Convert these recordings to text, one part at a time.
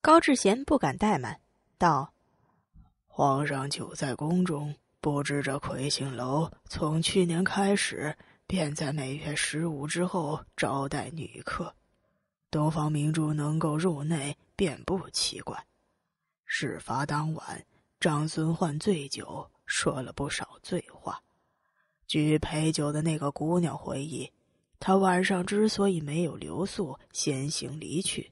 高志贤不敢怠慢，道：“皇上久在宫中，不知这魁星楼从去年开始便在每月十五之后招待女客。东方明珠能够入内，便不奇怪。事发当晚，张孙焕醉酒，说了不少醉话。据陪酒的那个姑娘回忆，她晚上之所以没有留宿，先行离去。”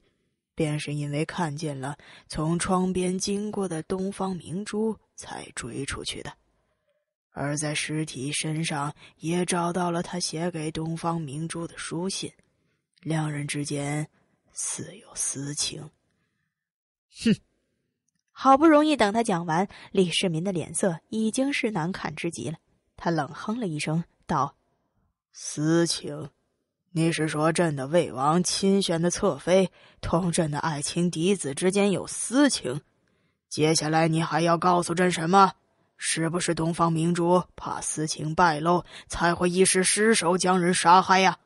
便是因为看见了从窗边经过的东方明珠，才追出去的。而在尸体身上也找到了他写给东方明珠的书信，两人之间似有私情。哼！好不容易等他讲完，李世民的脸色已经是难看之极了。他冷哼了一声，道：“私情。”你是说，朕的魏王亲选的侧妃，同朕的爱卿嫡子之间有私情？接下来，你还要告诉朕什么？是不是东方明珠怕私情败露，才会一时失手将人杀害呀？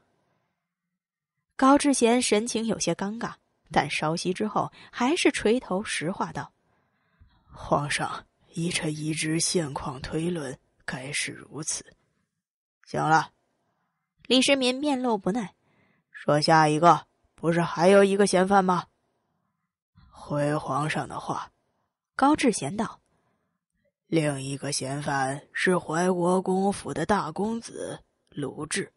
高志贤神情有些尴尬，但稍息之后，还是垂头实话道：“皇上，依臣已知现况推论，该是如此。”行了。李世民面露不耐，说：“下一个不是还有一个嫌犯吗？”回皇上的话，高智贤道：“另一个嫌犯是怀国公府的大公子卢志。”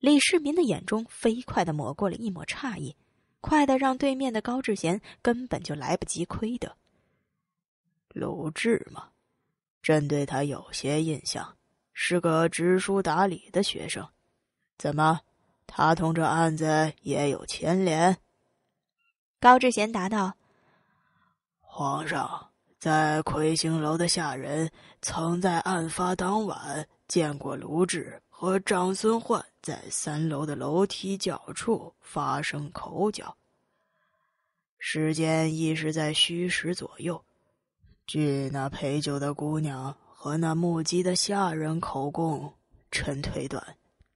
李世民的眼中飞快的抹过了一抹诧异，快的让对面的高智贤根本就来不及亏得。卢志吗？朕对他有些印象，是个知书达理的学生。怎么？他同这案子也有牵连？高志贤答道：“皇上在魁星楼的下人，曾在案发当晚见过卢志和长孙焕在三楼的楼梯角处发生口角，时间亦是在虚实左右。据那陪酒的姑娘和那目击的下人口供，臣推断。”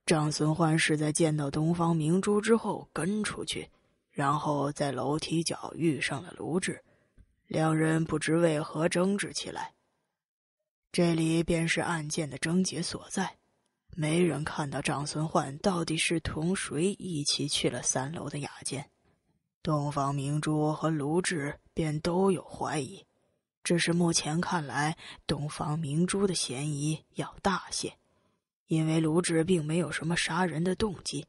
长孙焕是在见到东方明珠之后跟出去，然后在楼梯角遇上了卢志，两人不知为何争执起来。这里便是案件的症结所在，没人看到长孙焕到底是同谁一起去了三楼的雅间，东方明珠和卢志便都有怀疑，只是目前看来，东方明珠的嫌疑要大些。因为卢志并没有什么杀人的动机，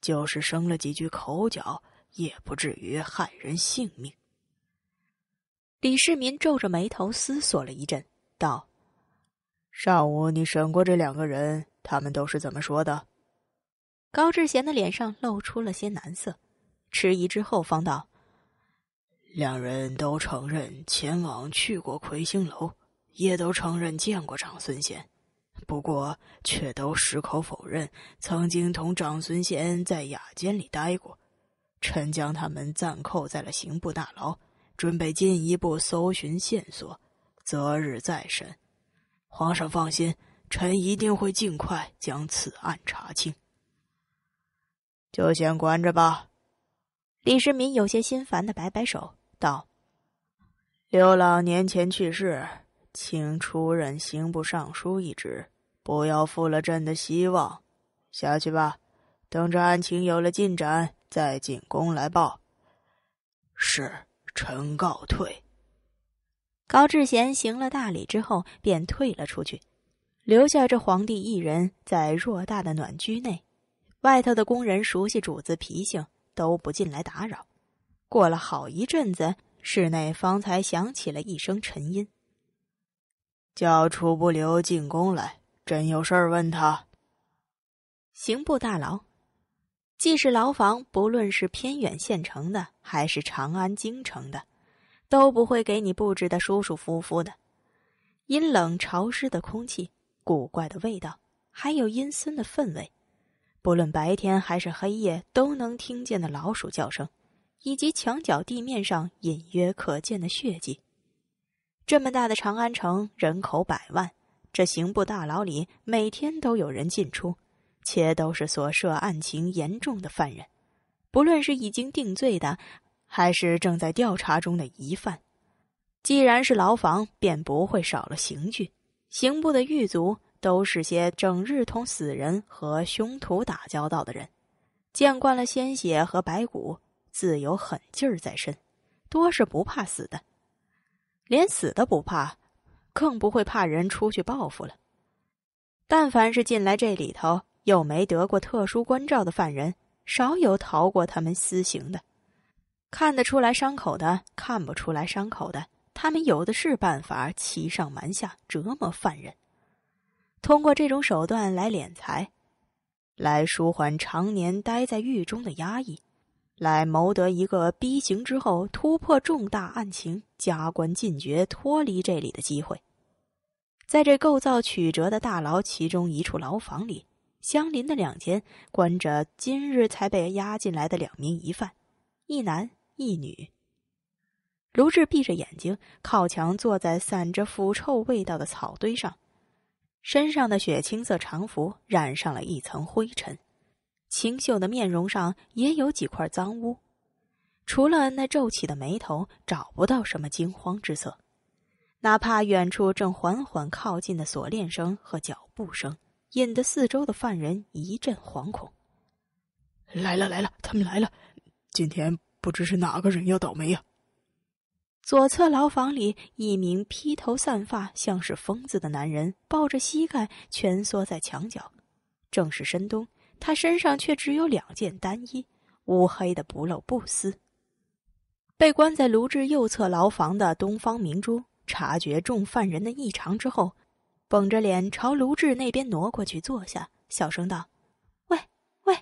就是生了几句口角，也不至于害人性命。李世民皱着眉头思索了一阵，道：“上午你审过这两个人，他们都是怎么说的？”高志贤的脸上露出了些难色，迟疑之后方道：“两人都承认前往去过魁星楼，也都承认见过长孙贤。”不过，却都矢口否认曾经同长孙贤在雅间里待过。臣将他们暂扣在了刑部大牢，准备进一步搜寻线索，择日再审。皇上放心，臣一定会尽快将此案查清。就先关着吧。李世民有些心烦的摆摆手道：“刘老年前去世，请出任刑部尚书一职。”不要负了朕的希望，下去吧。等着案情有了进展，再进宫来报。是臣告退。高志贤行了大礼之后，便退了出去，留下这皇帝一人在偌大的暖居内。外头的工人熟悉主子脾性，都不进来打扰。过了好一阵子，室内方才响起了一声沉音：“叫楚不留进宫来。”真有事儿问他。刑部大牢，既是牢房，不论是偏远县城的，还是长安京城的，都不会给你布置的舒舒服服的。阴冷潮湿的空气，古怪的味道，还有阴森的氛围，不论白天还是黑夜，都能听见的老鼠叫声，以及墙角地面上隐约可见的血迹。这么大的长安城，人口百万。这刑部大牢里每天都有人进出，且都是所涉案情严重的犯人，不论是已经定罪的，还是正在调查中的疑犯。既然是牢房，便不会少了刑具。刑部的狱卒都是些整日同死人和凶徒打交道的人，见惯了鲜血和白骨，自有狠劲儿在身，多是不怕死的，连死都不怕。更不会怕人出去报复了。但凡是进来这里头又没得过特殊关照的犯人，少有逃过他们私刑的。看得出来伤口的，看不出来伤口的，他们有的是办法欺上瞒下，折磨犯人，通过这种手段来敛财，来舒缓常年待在狱中的压抑。来谋得一个逼刑之后突破重大案情、加官进爵、脱离这里的机会。在这构造曲折的大牢，其中一处牢房里，相邻的两间关着今日才被押进来的两名疑犯，一男一女。卢志闭着眼睛，靠墙坐在散着腐臭味道的草堆上，身上的血青色长服染上了一层灰尘。清秀的面容上也有几块脏污，除了那皱起的眉头，找不到什么惊慌之色。哪怕远处正缓缓靠近的锁链声和脚步声，引得四周的犯人一阵惶恐。来了，来了，他们来了！今天不知是哪个人要倒霉呀？左侧牢房里，一名披头散发、像是疯子的男人抱着膝盖蜷缩在墙角，正是申东。他身上却只有两件单衣，乌黑的不露不丝。被关在卢志右侧牢房的东方明珠察觉众犯人的异常之后，绷着脸朝卢志那边挪过去，坐下，小声道：“喂，喂，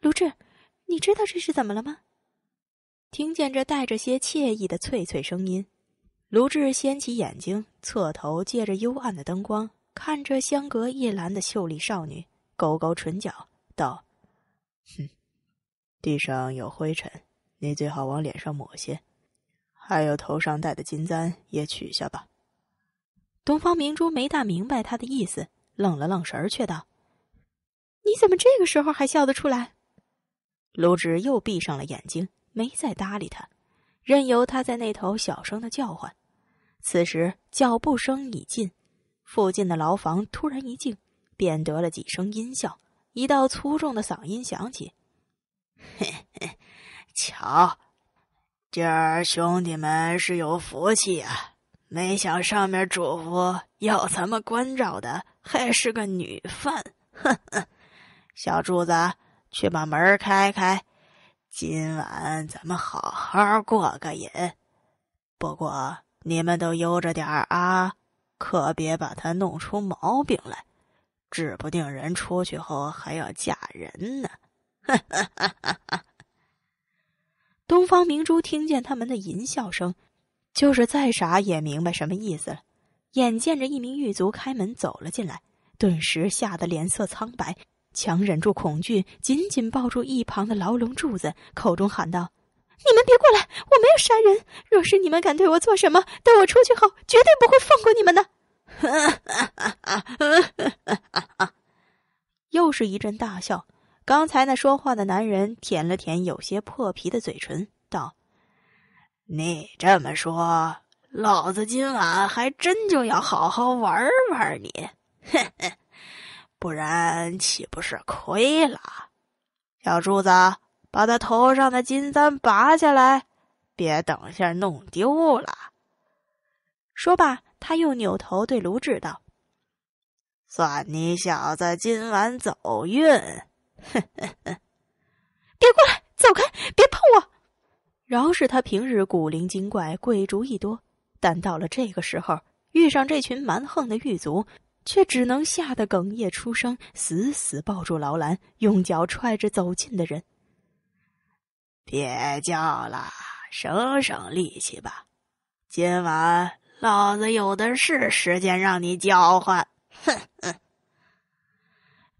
卢志，你知道这是怎么了吗？”听见这带着些惬意的脆脆声音，卢志掀起眼睛，侧头，借着幽暗的灯光看着相隔一栏的秀丽少女，勾勾唇角。道：“哼，地上有灰尘，你最好往脸上抹些。还有头上戴的金簪也取下吧。”东方明珠没大明白他的意思，愣了愣神儿，却道：“你怎么这个时候还笑得出来？”卢植又闭上了眼睛，没再搭理他，任由他在那头小声的叫唤。此时脚步声已近，附近的牢房突然一静，便得了几声阴笑。一道粗重的嗓音响起：“嘿，嘿，瞧，今儿兄弟们是有福气啊！没想上面嘱咐要咱们关照的还是个女犯。呵呵，小柱子，去把门开开，今晚咱们好好过个瘾。不过你们都悠着点儿啊，可别把他弄出毛病来。”指不定人出去后还要嫁人呢。东方明珠听见他们的淫笑声，就是再傻也明白什么意思了。眼见着一名狱卒开门走了进来，顿时吓得脸色苍白，强忍住恐惧，紧紧抱住一旁的牢笼柱子，口中喊道：“你们别过来！我没有杀人。若是你们敢对我做什么，等我出去后绝对不会放过你们的。” 又是一阵大笑，刚才那说话的男人舔了舔有些破皮的嘴唇，道：“你这么说，老子今晚还真就要好好玩玩你，不然岂不是亏了？小柱子，把他头上的金簪拔下来，别等下弄丢了。”说吧。他又扭头对卢志道：“算你小子今晚走运！”别过来，走开，别碰我！饶是他平日古灵精怪、贵主意多，但到了这个时候，遇上这群蛮横的狱卒，却只能吓得哽咽出声，死死抱住劳兰，用脚踹着走近的人。别叫了，省省力气吧！今晚。老子有的是时间让你叫唤，哼哼！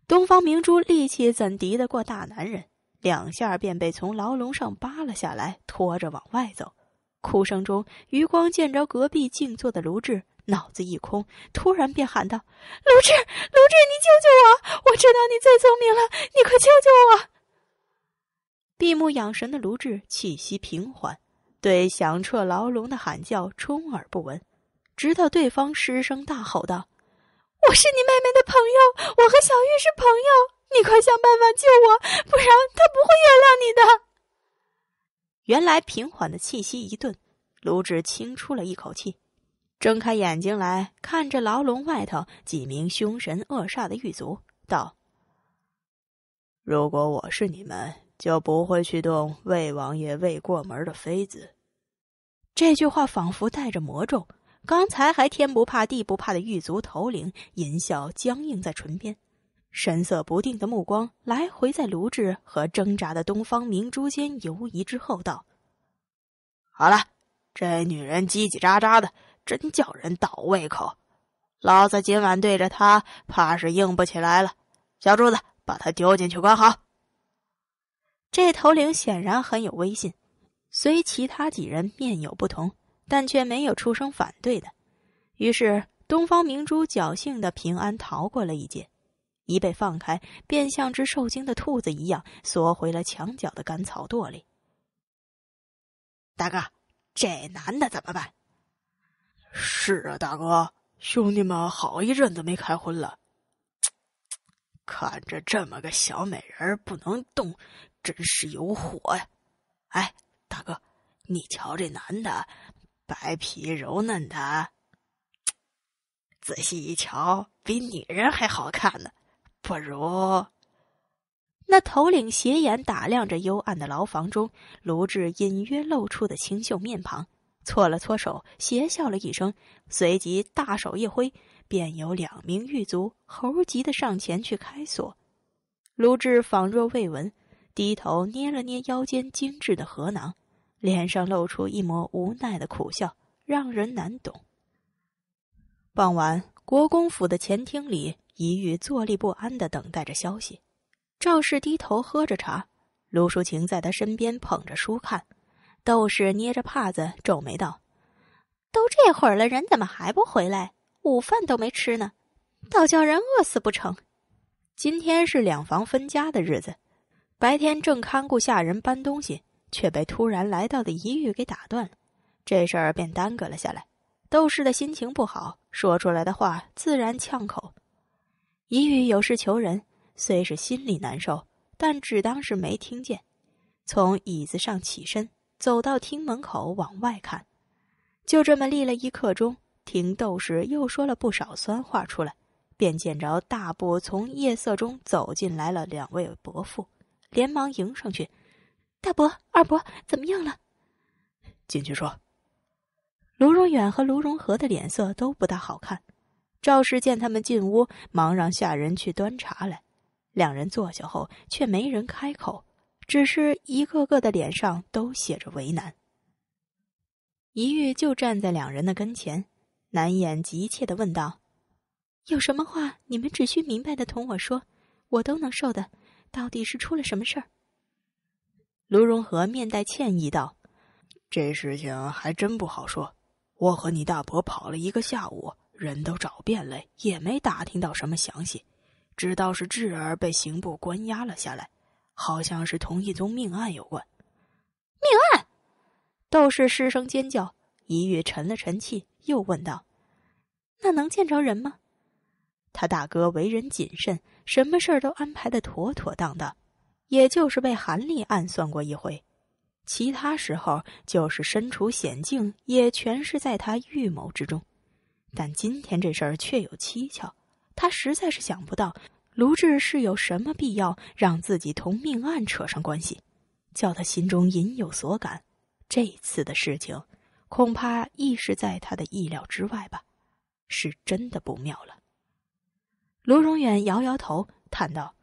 东方明珠力气怎敌得过大男人？两下便被从牢笼上扒了下来，拖着往外走。哭声中，余光见着隔壁静坐的卢志，脑子一空，突然便喊道：“卢志，卢志，你救救我！我知道你最聪明了，你快救救我！”闭目养神的卢志气息平缓。对响彻牢笼的喊叫充耳不闻，直到对方失声大吼道：“我是你妹妹的朋友，我和小玉是朋友，你快想办法救我，不然他不会原谅你的。”原来平缓的气息一顿，卢志轻出了一口气，睁开眼睛来看着牢笼外头几名凶神恶煞的狱卒，道：“如果我是你们，就不会去动魏王爷未过门的妃子。”这句话仿佛带着魔咒。刚才还天不怕地不怕的狱卒头领，淫笑僵硬在唇边，神色不定的目光来回在卢志和挣扎的东方明珠间游移之后，道：“好了，这女人叽叽喳喳的，真叫人倒胃口。老子今晚对着她，怕是硬不起来了。”小柱子，把她丢进去，关好。这头领显然很有威信。虽其他几人面有不同，但却没有出声反对的。于是东方明珠侥幸地平安逃过了一劫。一被放开，便像只受惊的兔子一样缩回了墙角的干草垛里。大哥，这男的怎么办？是啊，大哥，兄弟们好一阵子没开荤了。啧啧，看着这么个小美人儿不能动，真是有火呀！哎。大哥，你瞧这男的，白皮柔嫩的，仔细一瞧，比女人还好看呢。不如……那头领斜眼打量着幽暗的牢房中卢志隐约露出的清秀面庞，搓了搓手，邪笑了一声，随即大手一挥，便有两名狱卒猴急的上前去开锁。卢志仿若未闻。低头捏了捏腰间精致的荷囊，脸上露出一抹无奈的苦笑，让人难懂。傍晚，国公府的前厅里，一玉坐立不安地等待着消息。赵氏低头喝着茶，卢淑琴在他身边捧着书看，窦氏捏着帕子皱眉道：“都这会儿了，人怎么还不回来？午饭都没吃呢，倒叫人饿死不成？今天是两房分家的日子。”白天正看顾下人搬东西，却被突然来到的一玉给打断了，这事儿便耽搁了下来。窦氏的心情不好，说出来的话自然呛口。一玉有事求人，虽是心里难受，但只当是没听见。从椅子上起身，走到厅门口往外看，就这么立了一刻钟。听窦氏又说了不少酸话出来，便见着大步从夜色中走进来了两位伯父。连忙迎上去，大伯、二伯怎么样了？进去说。卢荣远和卢荣和的脸色都不大好看。赵氏见他们进屋，忙让下人去端茶来。两人坐下后，却没人开口，只是一个个的脸上都写着为难。一玉就站在两人的跟前，难掩急切的问道：“有什么话，你们只需明白的同我说，我都能受的。”到底是出了什么事儿？卢荣和面带歉意道：“这事情还真不好说。我和你大伯跑了一个下午，人都找遍了，也没打听到什么详细。知道是智儿被刑部关押了下来，好像是同一宗命案有关。”命案！窦氏失声尖叫，一跃沉了沉气，又问道：“那能见着人吗？”他大哥为人谨慎，什么事儿都安排的妥妥当当，也就是被韩立暗算过一回，其他时候就是身处险境，也全是在他预谋之中。但今天这事儿却有蹊跷，他实在是想不到卢志是有什么必要让自己同命案扯上关系，叫他心中隐有所感。这次的事情，恐怕亦是在他的意料之外吧？是真的不妙了。卢荣远摇摇头，叹道：“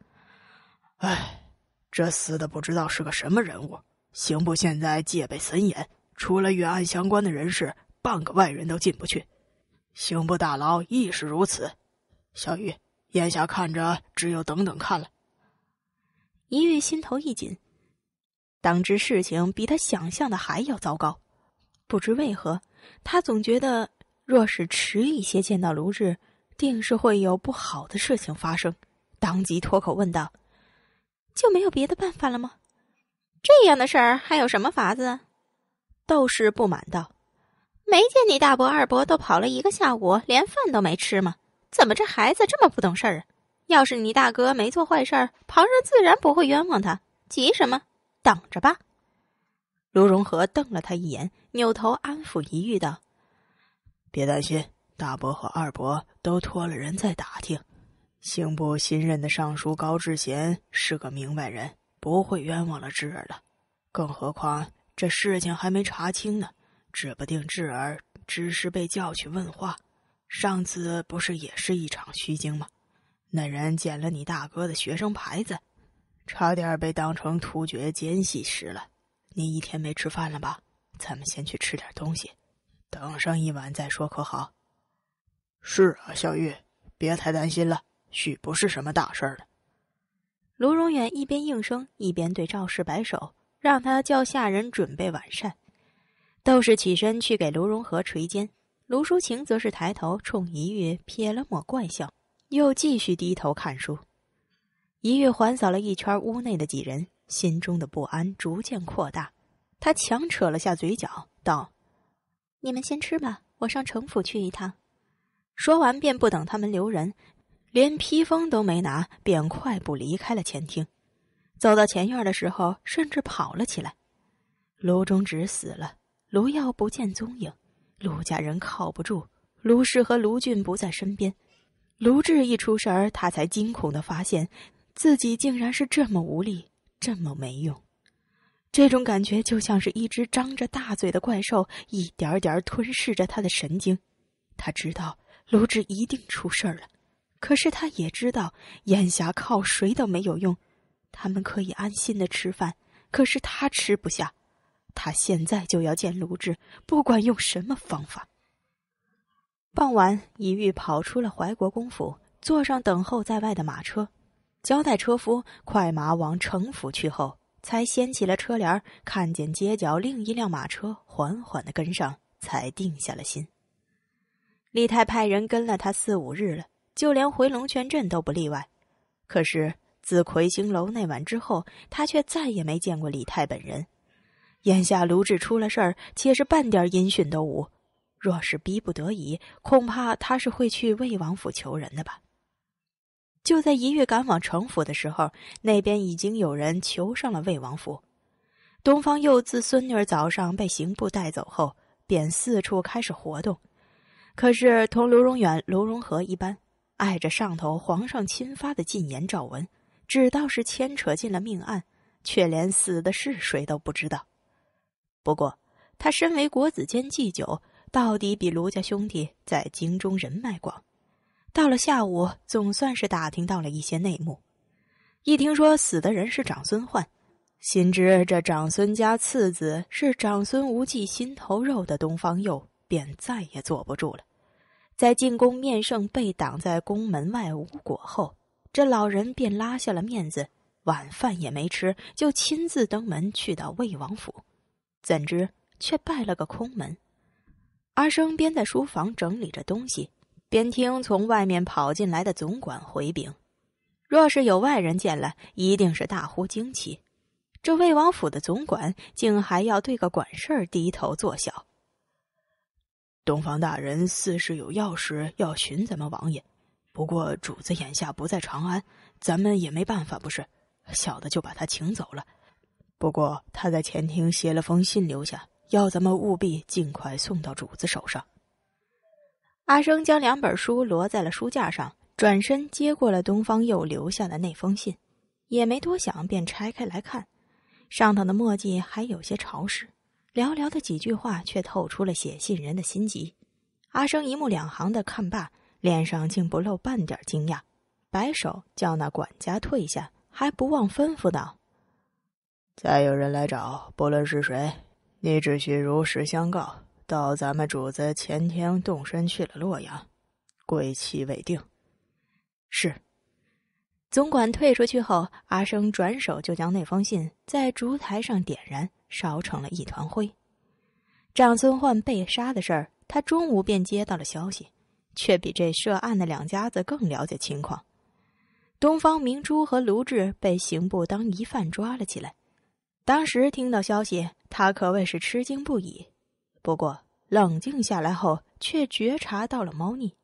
哎，这死的不知道是个什么人物。刑部现在戒备森严，除了与案相关的人士，半个外人都进不去。刑部大牢亦是如此。小雨，眼下看着只有等等看了。”一玉心头一紧，当知事情比他想象的还要糟糕。不知为何，他总觉得若是迟一些见到卢日。定是会有不好的事情发生，当即脱口问道：“就没有别的办法了吗？这样的事儿还有什么法子？”窦氏不满道：“没见你大伯二伯都跑了一个下午，连饭都没吃吗？怎么这孩子这么不懂事儿啊？要是你大哥没做坏事，旁人自然不会冤枉他，急什么？等着吧。”卢荣和瞪了他一眼，扭头安抚一遇道：“别担心。”大伯和二伯都托了人在打听，刑部新任的尚书高志贤是个明白人，不会冤枉了智儿了。更何况这事情还没查清呢，指不定智儿只是被叫去问话。上次不是也是一场虚惊吗？那人捡了你大哥的学生牌子，差点被当成突厥奸细使了。你一天没吃饭了吧？咱们先去吃点东西，等上一晚再说，可好？是啊，小玉，别太担心了，许不是什么大事儿了。卢荣远一边应声，一边对赵氏摆手，让他叫下人准备晚膳。窦氏起身去给卢荣和捶肩，卢淑晴则是抬头冲一玉撇了抹怪笑，又继续低头看书。一玉环扫了一圈屋内的几人，心中的不安逐渐扩大。他强扯了下嘴角，道：“你们先吃吧，我上城府去一趟。”说完，便不等他们留人，连披风都没拿，便快步离开了前厅。走到前院的时候，甚至跑了起来。卢中直死了，卢耀不见踪影，卢家人靠不住，卢氏和卢俊不在身边。卢志一出事儿，他才惊恐的发现，自己竟然是这么无力，这么没用。这种感觉就像是一只张着大嘴的怪兽，一点点吞噬着他的神经。他知道。卢植一定出事儿了，可是他也知道眼下靠谁都没有用。他们可以安心的吃饭，可是他吃不下。他现在就要见卢植，不管用什么方法。傍晚，一玉跑出了怀国公府，坐上等候在外的马车，交代车夫快马往城府去后，才掀起了车帘儿，看见街角另一辆马车缓缓的跟上，才定下了心。李泰派人跟了他四五日了，就连回龙泉镇都不例外。可是自魁星楼那晚之后，他却再也没见过李泰本人。眼下卢志出了事儿，且是半点音讯都无。若是逼不得已，恐怕他是会去魏王府求人的吧？就在一月赶往城府的时候，那边已经有人求上了魏王府。东方佑自孙女儿早上被刑部带走后，便四处开始活动。可是同卢荣远、卢荣和一般，碍着上头皇上亲发的禁言诏文，只道是牵扯进了命案，却连死的是谁都不知道。不过他身为国子监祭酒，到底比卢家兄弟在京中人脉广，到了下午总算是打听到了一些内幕。一听说死的人是长孙焕，心知这长孙家次子是长孙无忌心头肉的东方佑，便再也坐不住了。在进宫面圣被挡在宫门外无果后，这老人便拉下了面子，晚饭也没吃，就亲自登门去到魏王府，怎知却拜了个空门。阿生边在书房整理着东西，边听从外面跑进来的总管回禀：若是有外人见了，一定是大呼惊奇。这魏王府的总管竟还要对个管事儿低头作小。东方大人似是有要事要寻咱们王爷，不过主子眼下不在长安，咱们也没办法，不是？小的就把他请走了。不过他在前厅写了封信留下，要咱们务必尽快送到主子手上。阿生将两本书摞在了书架上，转身接过了东方佑留下的那封信，也没多想，便拆开来看，上头的墨迹还有些潮湿。寥寥的几句话，却透出了写信人的心急。阿生一目两行的看罢，脸上竟不露半点惊讶，摆手叫那管家退下，还不忘吩咐道：“再有人来找，不论是谁，你只需如实相告。到咱们主子前天动身去了洛阳，归期未定。”是。总管退出去后，阿生转手就将那封信在烛台上点燃，烧成了一团灰。长孙焕被杀的事儿，他中午便接到了消息，却比这涉案的两家子更了解情况。东方明珠和卢志被刑部当疑犯抓了起来。当时听到消息，他可谓是吃惊不已。不过冷静下来后，却觉察到了猫腻。